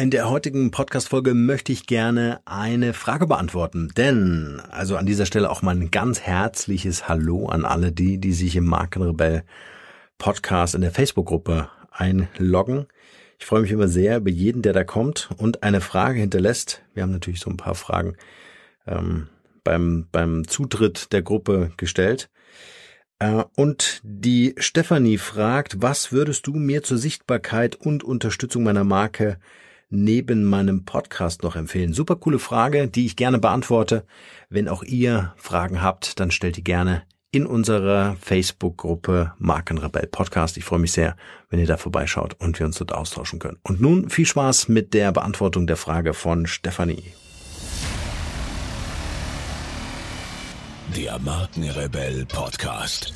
In der heutigen Podcast-Folge möchte ich gerne eine Frage beantworten. Denn, also an dieser Stelle auch mal ein ganz herzliches Hallo an alle die, die sich im Markenrebell Podcast in der Facebook-Gruppe einloggen. Ich freue mich immer sehr über jeden, der da kommt und eine Frage hinterlässt. Wir haben natürlich so ein paar Fragen ähm, beim, beim Zutritt der Gruppe gestellt. Äh, und die Stefanie fragt, was würdest du mir zur Sichtbarkeit und Unterstützung meiner Marke neben meinem Podcast noch empfehlen? Super coole Frage, die ich gerne beantworte. Wenn auch ihr Fragen habt, dann stellt die gerne in unserer Facebook-Gruppe Markenrebell Podcast. Ich freue mich sehr, wenn ihr da vorbeischaut und wir uns dort austauschen können. Und nun viel Spaß mit der Beantwortung der Frage von Stefanie. Der Markenrebell Podcast.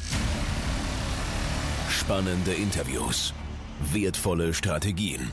Spannende Interviews, wertvolle Strategien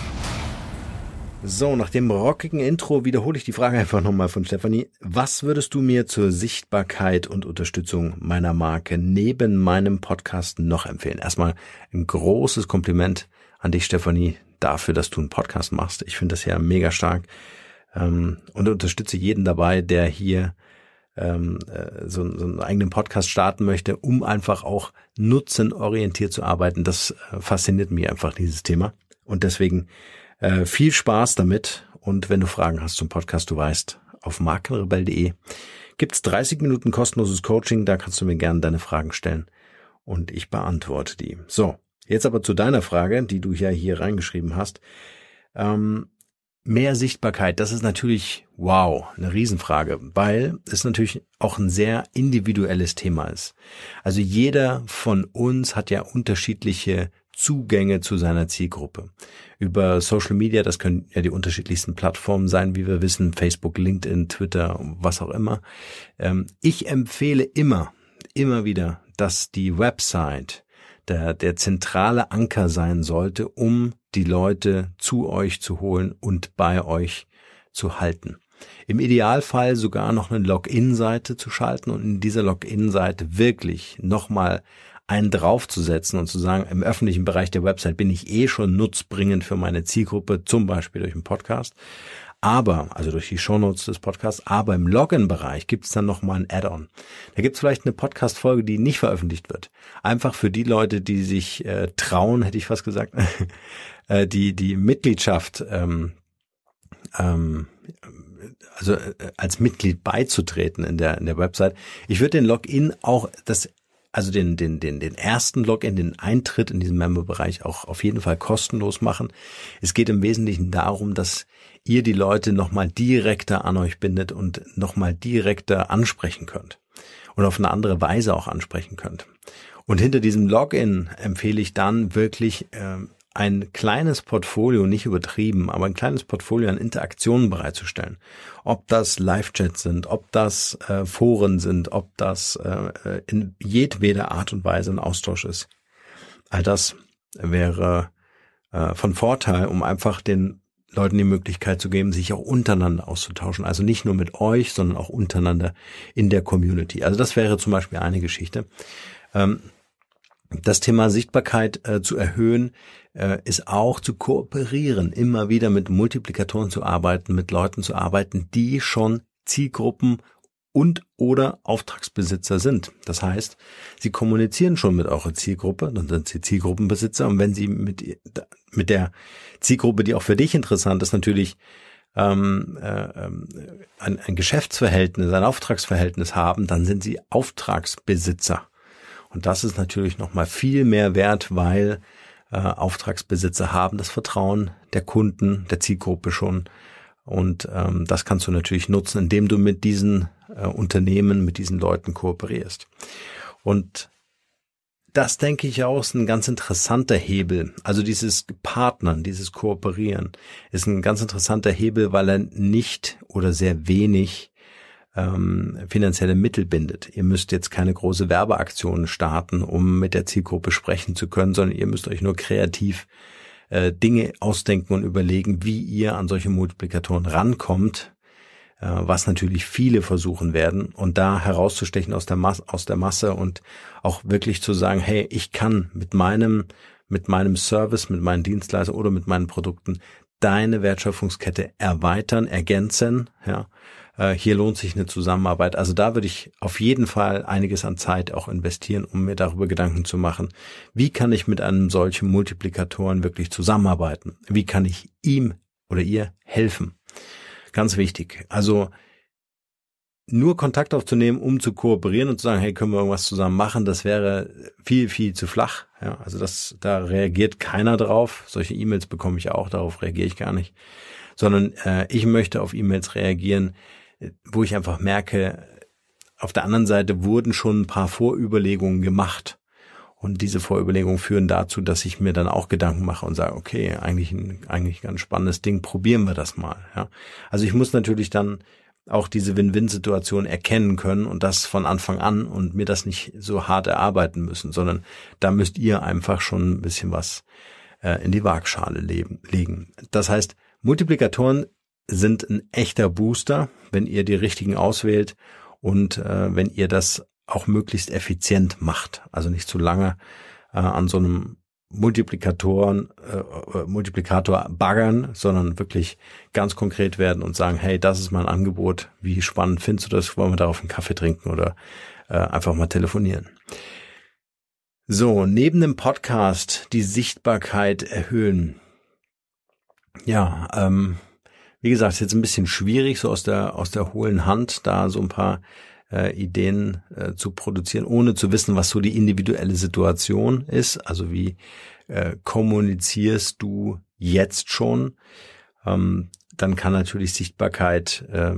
So, nach dem rockigen Intro wiederhole ich die Frage einfach nochmal von Stefanie. Was würdest du mir zur Sichtbarkeit und Unterstützung meiner Marke neben meinem Podcast noch empfehlen? Erstmal ein großes Kompliment an dich, Stefanie, dafür, dass du einen Podcast machst. Ich finde das ja mega stark ähm, und unterstütze jeden dabei, der hier ähm, äh, so, so einen eigenen Podcast starten möchte, um einfach auch nutzenorientiert zu arbeiten. Das äh, fasziniert mich einfach, dieses Thema. Und deswegen äh, viel Spaß damit und wenn du Fragen hast zum Podcast, du weißt, auf markenrebell.de gibt's 30 Minuten kostenloses Coaching, da kannst du mir gerne deine Fragen stellen und ich beantworte die. So, jetzt aber zu deiner Frage, die du ja hier reingeschrieben hast. Ähm, mehr Sichtbarkeit, das ist natürlich, wow, eine Riesenfrage, weil es natürlich auch ein sehr individuelles Thema ist. Also jeder von uns hat ja unterschiedliche Zugänge zu seiner Zielgruppe. Über Social Media, das können ja die unterschiedlichsten Plattformen sein, wie wir wissen, Facebook, LinkedIn, Twitter, was auch immer. Ähm, ich empfehle immer, immer wieder, dass die Website der, der zentrale Anker sein sollte, um die Leute zu euch zu holen und bei euch zu halten. Im Idealfall sogar noch eine Login-Seite zu schalten und in dieser Login-Seite wirklich nochmal einen draufzusetzen und zu sagen, im öffentlichen Bereich der Website bin ich eh schon nutzbringend für meine Zielgruppe, zum Beispiel durch einen Podcast. Aber, also durch die Shownotes des Podcasts, aber im Login-Bereich gibt es dann nochmal ein Add-on. Da gibt es vielleicht eine Podcast-Folge, die nicht veröffentlicht wird. Einfach für die Leute, die sich äh, trauen, hätte ich fast gesagt, äh, die die Mitgliedschaft ähm, ähm, also äh, als Mitglied beizutreten in der, in der Website. Ich würde den Login auch das also den, den, den, den ersten Login, den Eintritt in diesen Member-Bereich auch auf jeden Fall kostenlos machen. Es geht im Wesentlichen darum, dass ihr die Leute nochmal direkter an euch bindet und nochmal direkter ansprechen könnt und auf eine andere Weise auch ansprechen könnt. Und hinter diesem Login empfehle ich dann wirklich ähm, ein kleines Portfolio, nicht übertrieben, aber ein kleines Portfolio an Interaktionen bereitzustellen. Ob das Live-Chats sind, ob das äh, Foren sind, ob das äh, in jedweder Art und Weise ein Austausch ist. All das wäre äh, von Vorteil, um einfach den Leuten die Möglichkeit zu geben, sich auch untereinander auszutauschen. Also nicht nur mit euch, sondern auch untereinander in der Community. Also das wäre zum Beispiel eine Geschichte. Ähm, das Thema Sichtbarkeit äh, zu erhöhen äh, ist auch zu kooperieren, immer wieder mit Multiplikatoren zu arbeiten, mit Leuten zu arbeiten, die schon Zielgruppen und oder Auftragsbesitzer sind. Das heißt, sie kommunizieren schon mit eurer Zielgruppe, dann sind sie Zielgruppenbesitzer und wenn sie mit, mit der Zielgruppe, die auch für dich interessant ist, natürlich ähm, äh, ähm, ein, ein Geschäftsverhältnis, ein Auftragsverhältnis haben, dann sind sie Auftragsbesitzer. Und das ist natürlich nochmal viel mehr wert, weil äh, Auftragsbesitzer haben das Vertrauen der Kunden, der Zielgruppe schon. Und ähm, das kannst du natürlich nutzen, indem du mit diesen äh, Unternehmen, mit diesen Leuten kooperierst. Und das denke ich auch ist ein ganz interessanter Hebel. Also dieses Partnern, dieses Kooperieren ist ein ganz interessanter Hebel, weil er nicht oder sehr wenig ähm, finanzielle Mittel bindet. Ihr müsst jetzt keine große Werbeaktion starten, um mit der Zielgruppe sprechen zu können, sondern ihr müsst euch nur kreativ äh, Dinge ausdenken und überlegen, wie ihr an solche Multiplikatoren rankommt, äh, was natürlich viele versuchen werden und da herauszustechen aus der, Mas aus der Masse und auch wirklich zu sagen, hey, ich kann mit meinem mit meinem Service, mit meinen Dienstleistern oder mit meinen Produkten deine Wertschöpfungskette erweitern, ergänzen, ja, äh, hier lohnt sich eine Zusammenarbeit. Also da würde ich auf jeden Fall einiges an Zeit auch investieren, um mir darüber Gedanken zu machen, wie kann ich mit einem solchen Multiplikatoren wirklich zusammenarbeiten? Wie kann ich ihm oder ihr helfen? Ganz wichtig. Also nur Kontakt aufzunehmen, um zu kooperieren und zu sagen, hey, können wir irgendwas zusammen machen, das wäre viel, viel zu flach. Ja, also das, da reagiert keiner drauf. Solche E-Mails bekomme ich auch, darauf reagiere ich gar nicht. Sondern äh, ich möchte auf E-Mails reagieren, wo ich einfach merke, auf der anderen Seite wurden schon ein paar Vorüberlegungen gemacht. Und diese Vorüberlegungen führen dazu, dass ich mir dann auch Gedanken mache und sage, okay, eigentlich ein, eigentlich ein ganz spannendes Ding, probieren wir das mal. Ja. Also ich muss natürlich dann auch diese Win-Win-Situation erkennen können und das von Anfang an und mir das nicht so hart erarbeiten müssen, sondern da müsst ihr einfach schon ein bisschen was äh, in die Waagschale leben, legen. Das heißt, Multiplikatoren sind ein echter Booster, wenn ihr die richtigen auswählt und äh, wenn ihr das auch möglichst effizient macht, also nicht zu lange äh, an so einem Multiplikatoren, äh, äh, Multiplikator baggern, sondern wirklich ganz konkret werden und sagen, hey, das ist mein Angebot, wie spannend findest du das, wollen wir darauf einen Kaffee trinken oder äh, einfach mal telefonieren. So, neben dem Podcast die Sichtbarkeit erhöhen. Ja, ähm, wie gesagt, ist jetzt ein bisschen schwierig, so aus der, aus der hohlen Hand da so ein paar äh, Ideen äh, zu produzieren, ohne zu wissen, was so die individuelle Situation ist. Also wie äh, kommunizierst du jetzt schon? Ähm, dann kann natürlich Sichtbarkeit äh,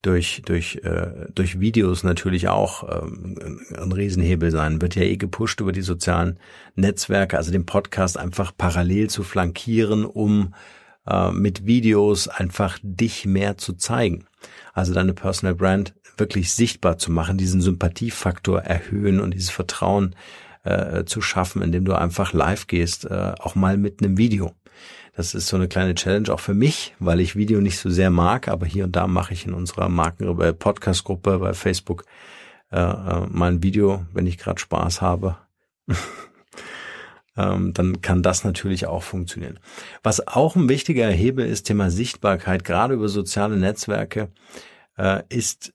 durch, durch, äh, durch Videos natürlich auch ähm, ein Riesenhebel sein. Wird ja eh gepusht über die sozialen Netzwerke, also den Podcast einfach parallel zu flankieren, um äh, mit Videos einfach dich mehr zu zeigen. Also deine Personal Brand wirklich sichtbar zu machen, diesen Sympathiefaktor erhöhen und dieses Vertrauen äh, zu schaffen, indem du einfach live gehst, äh, auch mal mit einem Video. Das ist so eine kleine Challenge auch für mich, weil ich Video nicht so sehr mag, aber hier und da mache ich in unserer Marken-Podcast-Gruppe bei Facebook äh, äh, mal ein Video, wenn ich gerade Spaß habe. ähm, dann kann das natürlich auch funktionieren. Was auch ein wichtiger Hebel ist, Thema Sichtbarkeit, gerade über soziale Netzwerke, äh, ist,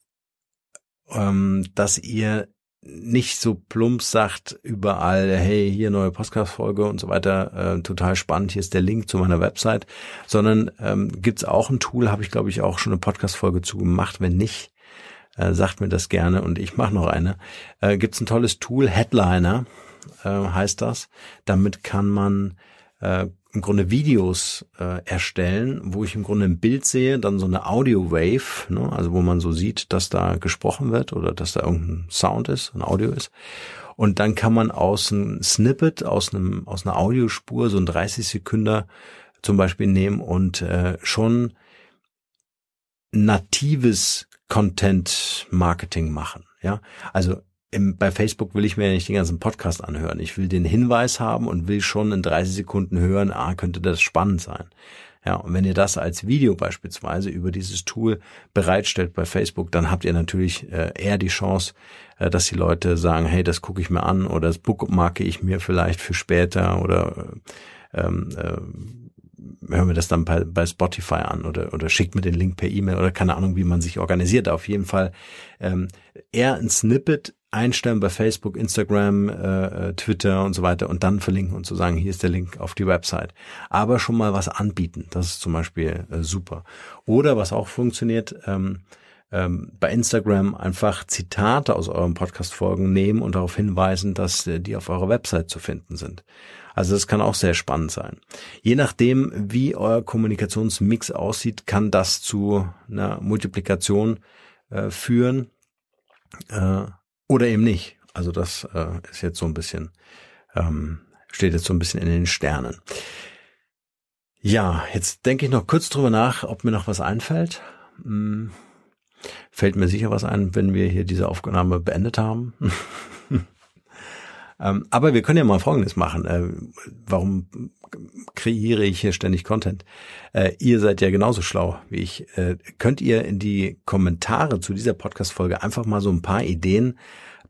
ähm, dass ihr nicht so plump sagt überall, hey, hier neue Podcast-Folge und so weiter, äh, total spannend, hier ist der Link zu meiner Website, sondern ähm, gibt auch ein Tool, habe ich glaube ich auch schon eine Podcast-Folge zu gemacht, wenn nicht, äh, sagt mir das gerne und ich mache noch eine. Äh, gibt's ein tolles Tool, Headliner, äh, heißt das. Damit kann man äh, im Grunde Videos äh, erstellen, wo ich im Grunde ein Bild sehe, dann so eine Audio-Wave, ne? also wo man so sieht, dass da gesprochen wird oder dass da irgendein Sound ist, ein Audio ist. Und dann kann man aus einem Snippet, aus, einem, aus einer Audiospur, so ein 30 Sekünder zum Beispiel nehmen und äh, schon natives Content-Marketing machen. Ja, also im, bei Facebook will ich mir ja nicht den ganzen Podcast anhören. Ich will den Hinweis haben und will schon in 30 Sekunden hören, ah, könnte das spannend sein. Ja, und wenn ihr das als Video beispielsweise über dieses Tool bereitstellt bei Facebook, dann habt ihr natürlich äh, eher die Chance, äh, dass die Leute sagen, hey, das gucke ich mir an oder das bookmarke ich mir vielleicht für später oder äh, ähm, äh, hören wir das dann bei, bei Spotify an oder, oder schickt mir den Link per E-Mail oder keine Ahnung, wie man sich organisiert. Auf jeden Fall ähm, eher ein Snippet einstellen bei Facebook, Instagram, äh, äh, Twitter und so weiter und dann verlinken und zu so sagen, hier ist der Link auf die Website. Aber schon mal was anbieten, das ist zum Beispiel äh, super. Oder was auch funktioniert, ähm, ähm, bei Instagram einfach Zitate aus euren Podcast-Folgen nehmen und darauf hinweisen, dass äh, die auf eurer Website zu finden sind. Also das kann auch sehr spannend sein. Je nachdem, wie euer Kommunikationsmix aussieht, kann das zu einer Multiplikation äh, führen. Äh, oder eben nicht. Also das äh, ist jetzt so ein bisschen, ähm, steht jetzt so ein bisschen in den Sternen. Ja, jetzt denke ich noch kurz drüber nach, ob mir noch was einfällt. Hm, fällt mir sicher was ein, wenn wir hier diese Aufnahme beendet haben. Ähm, aber wir können ja mal Folgendes machen. Äh, warum kreiere ich hier ständig Content? Äh, ihr seid ja genauso schlau wie ich. Äh, könnt ihr in die Kommentare zu dieser Podcast-Folge einfach mal so ein paar Ideen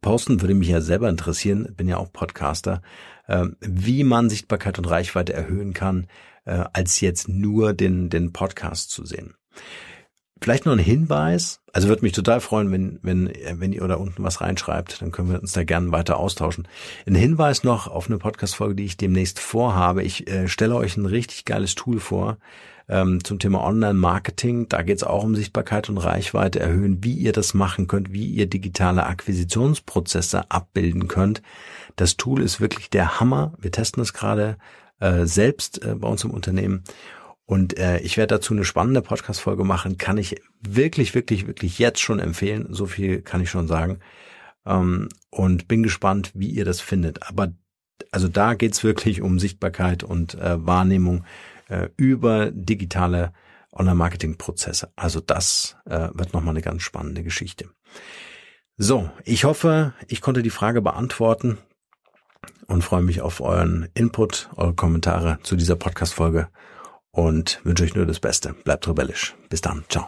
posten? Würde mich ja selber interessieren. Bin ja auch Podcaster. Ähm, wie man Sichtbarkeit und Reichweite erhöhen kann, äh, als jetzt nur den, den Podcast zu sehen vielleicht nur ein Hinweis. Also würde mich total freuen, wenn, wenn, wenn ihr da unten was reinschreibt. Dann können wir uns da gerne weiter austauschen. Ein Hinweis noch auf eine Podcast-Folge, die ich demnächst vorhabe. Ich äh, stelle euch ein richtig geiles Tool vor ähm, zum Thema Online-Marketing. Da geht es auch um Sichtbarkeit und Reichweite erhöhen, wie ihr das machen könnt, wie ihr digitale Akquisitionsprozesse abbilden könnt. Das Tool ist wirklich der Hammer. Wir testen es gerade äh, selbst äh, bei uns im Unternehmen. Und äh, ich werde dazu eine spannende Podcast-Folge machen. Kann ich wirklich, wirklich, wirklich jetzt schon empfehlen. So viel kann ich schon sagen. Ähm, und bin gespannt, wie ihr das findet. Aber also da geht's wirklich um Sichtbarkeit und äh, Wahrnehmung äh, über digitale Online-Marketing-Prozesse. Also das äh, wird nochmal eine ganz spannende Geschichte. So, ich hoffe, ich konnte die Frage beantworten und freue mich auf euren Input, eure Kommentare zu dieser Podcast-Folge und wünsche euch nur das Beste. Bleibt rebellisch. Bis dann. Ciao.